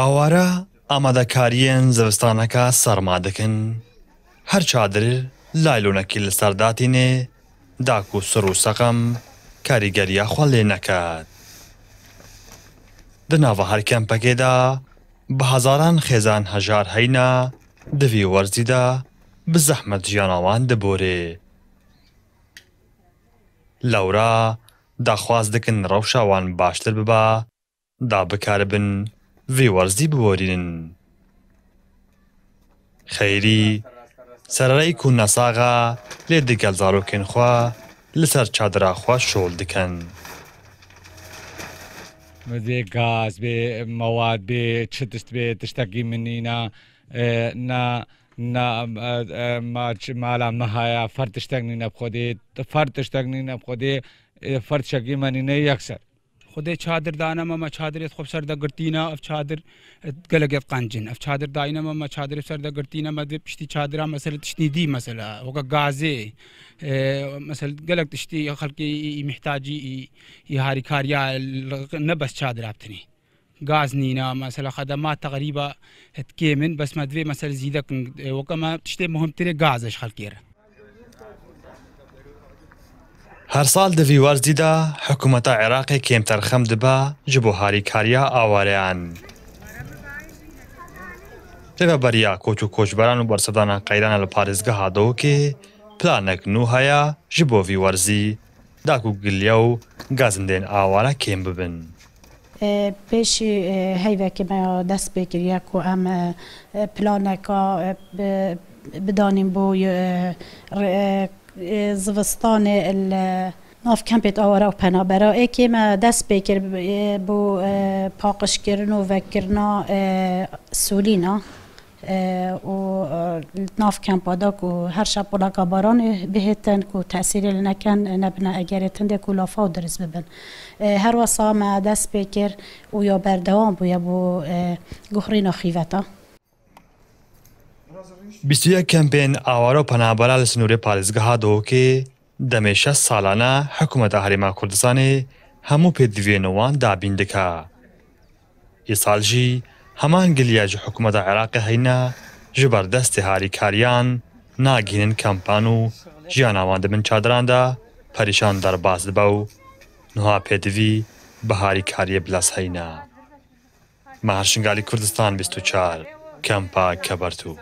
ئاوارە ئامادەکاریەن زەوستانەکە سەرما دەکەن هەر چادر لایلۆنەکی لە سەرداتینێ داک و سڕ و سەقم کاریگەریە خۆ لێ نەکات دناوە هەر کەمپەکێدا بە هەزاران خێزان هەژار هەینە دەوی وەرزیدا بزەحمەت ژیاناوان دەبۆرێ لەورا داخواست دەکەن ڕەوشاوان باشتر ببە دا بکارە بن ভিউয়ার্সই বুয়ারিন خەیری سەرڕێی و نەساغا لێ دیگەل زارۆکێنخوا لەسەر چادراخوا شۆڵ دکەن. بێ گاز بێ مەواد بێ چ دەست بێ تشتەکی منینە مالا مەهاە فەر تشتەکنی نەبخۆدێ فەر تشتەکنی نەبخۆدێ فەر چەکی منینە یەکسەر خود چادر دانم ما چادر خوب سر دگرتینا اف چادر گلگت قنجن اف چادر داینم ما چادر سر دگرتینا ما دو پشتی چادر مثلا تشتی دی مثلا وگا غازی مثلا گلگ تشتی خلقی محتاجی هاری کاریا نبس چادر افتنی غاز نينا مثلا خدمات تقريبا هتكيمن بس ما دوي مثلا زيدك وكما تشتي مهم تري غاز اشخال كيره هەر ساڵ دەوی وەرزیدا حکوومەتە عێراقی کێمتەر خەم دبا ji بۆ هاریکاریە ئاوارەیان. لەگە بەریا کۆچ و کۆچبەران و بەرسەدانە قەیرانە لە پارێزگە هادەوەکێ پلانێک نو هەیە ji بۆ ڤوەرزی داک و گلیە و گازندێن ئاوارە کێم ببن. پێشی هەیوەکی مە دەست پێکرە و ئەمە پلانەکە بدانین بۆ زوستان ناف کمپیت آوارا و پنابرا ای که ما دست بکر بو اه، پاقش کرن و وکرنا اه، سولینا اه، و ناف کمپ دا که هر شب بولا باران بهتن که تأثیری لنکن نبنا اگر تنده که لافا و ببن هر واسا ما دست بکر و یا بردوام بو یا بو گخری نخیوتا 21 کەمپێن ئاوارە و پەنابەرا لە سنووری پارێزگەها دۆکێ دەمێشە ساڵانە حکوومەتە هەرێما کوردستانی هەموو پێدوێنەوەوان دابین دکا. ئیسالژی هەمان گلیاج حکوومەتە عێراقی هەینە ژبەردەستی هاریکاریان ناگینن کەمپان و ژیانناوان دەبن چادراندا پەریشان دەرباز بە و نها پێدوی بە هاریکاریە بلاس هەینە. ماهرشنگالی کوردستان 24 کەمپا کەبەرتوو.